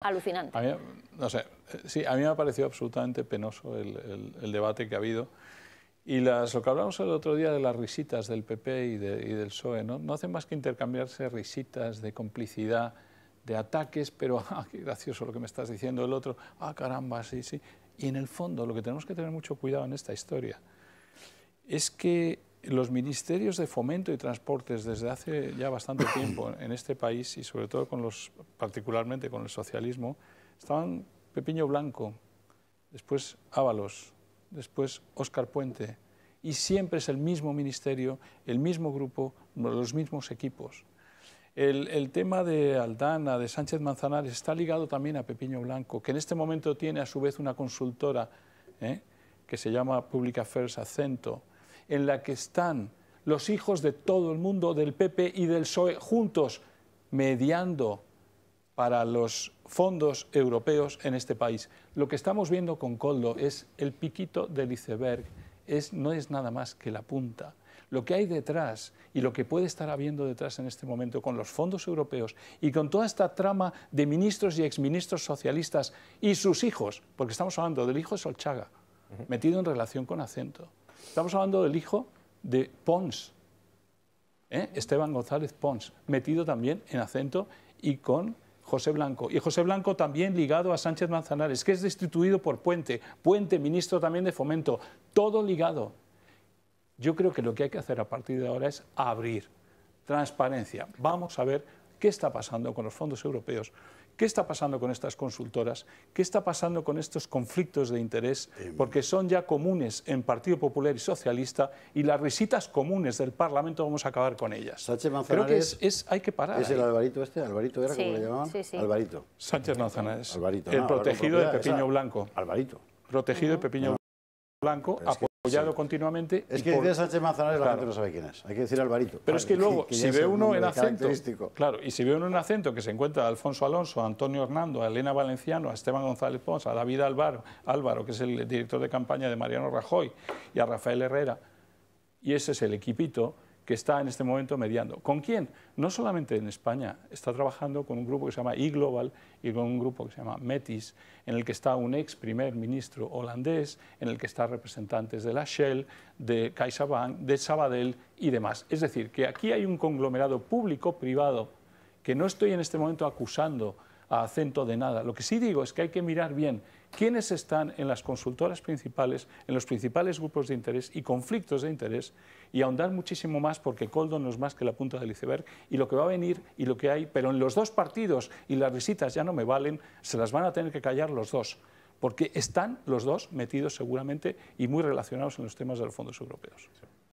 alucinante. A mí, no sé, eh, sí, a mí me ha parecido absolutamente penoso el, debate que ha habido. Y lo que hablamos el otro día de las risitas del PP y, del PSOE, ¿no? hacen más que intercambiarse risitas de complicidad, de ataques, pero ah, qué gracioso lo que me estás diciendo el otro, ah, caramba, sí, sí. Y en el fondo lo que tenemos que tener mucho cuidado en esta historia es que los ministerios de fomento y transportes desde hace ya bastante tiempo en este país y sobre todo con los, particularmente con el socialismo, estaban Pepiño Blanco, después Ábalos, después Óscar Puente, y siempre es el mismo ministerio, el mismo grupo, los mismos equipos. El, tema de Aldana, de Sánchez Manzanares, está ligado también a Pepiño Blanco, que en este momento tiene a su vez una consultora ¿eh? que se llama Public Affairs Acento en la que están los hijos de todo el mundo, del PP y del PSOE, juntos mediando para los fondos europeos en este país. Lo que estamos viendo con Coldo es el piquito del iceberg, no es nada más que la punta. Lo que hay detrás y lo que puede estar habiendo detrás en este momento con los fondos europeos y con toda esta trama de ministros y exministros socialistas y sus hijos, porque estamos hablando del hijo de Solchaga, metido en relación con acento. Estamos hablando del hijo de Pons, ¿eh? Esteban González Pons, metido también en acento y con José Blanco. Y José Blanco también ligado a Sánchez Manzanares, que es destituido por Puente. Puente, ministro también de Fomento. Todo ligado. Yo creo que lo que hay que hacer a partir de ahora es abrir transparencia. Vamos a ver qué está pasando con los fondos europeos ¿Qué está pasando con estas consultoras? ¿Qué está pasando con estos conflictos de interés? Em. Porque son ya comunes en Partido Popular y Socialista y las visitas comunes del Parlamento vamos a acabar con ellas. Sánchez Manzanares. Creo que es, hay que parar. ¿Es el Alvarito este? ¿Alvarito era como le llamaban? Sí, sí. Alvarito. Sánchez Manzanares. Alvarito. el protegido de Pepiño Blanco. Alvarito. Protegido de Pepiño Blanco continuamente. Es que de Sánchez Manzanares la gente no sabe quién es. Hay que decir Alvarito. Pero es que luego, si ve uno en acento. Claro, y si ve uno en acento que se encuentra a Alfonso Alonso, a Antonio Hernando, a Elena Valenciano, a Esteban González Pons, a David Álvaro, Álvaro, que es el director de campaña de Mariano Rajoy, y a Rafael Herrera, y ese es el equipito que está en este momento mediando. ¿Con quién? No solamente en España, está trabajando con un grupo que se llama E-Global y con un grupo que se llama Metis, en el que está un ex primer ministro holandés, en el que están representantes de la Shell, de CaixaBank, de Sabadell y demás. Es decir, que aquí hay un conglomerado público-privado que no estoy en este momento acusando acento de nada. Lo que sí digo es que hay que mirar bien quiénes están en las consultoras principales, en los principales grupos de interés y conflictos de interés y ahondar muchísimo más porque Coldo no es más que la punta del iceberg y lo que va a venir y lo que hay, pero en los dos partidos y las visitas ya no me valen, se las van a tener que callar los dos porque están los dos metidos seguramente y muy relacionados en los temas de los fondos europeos.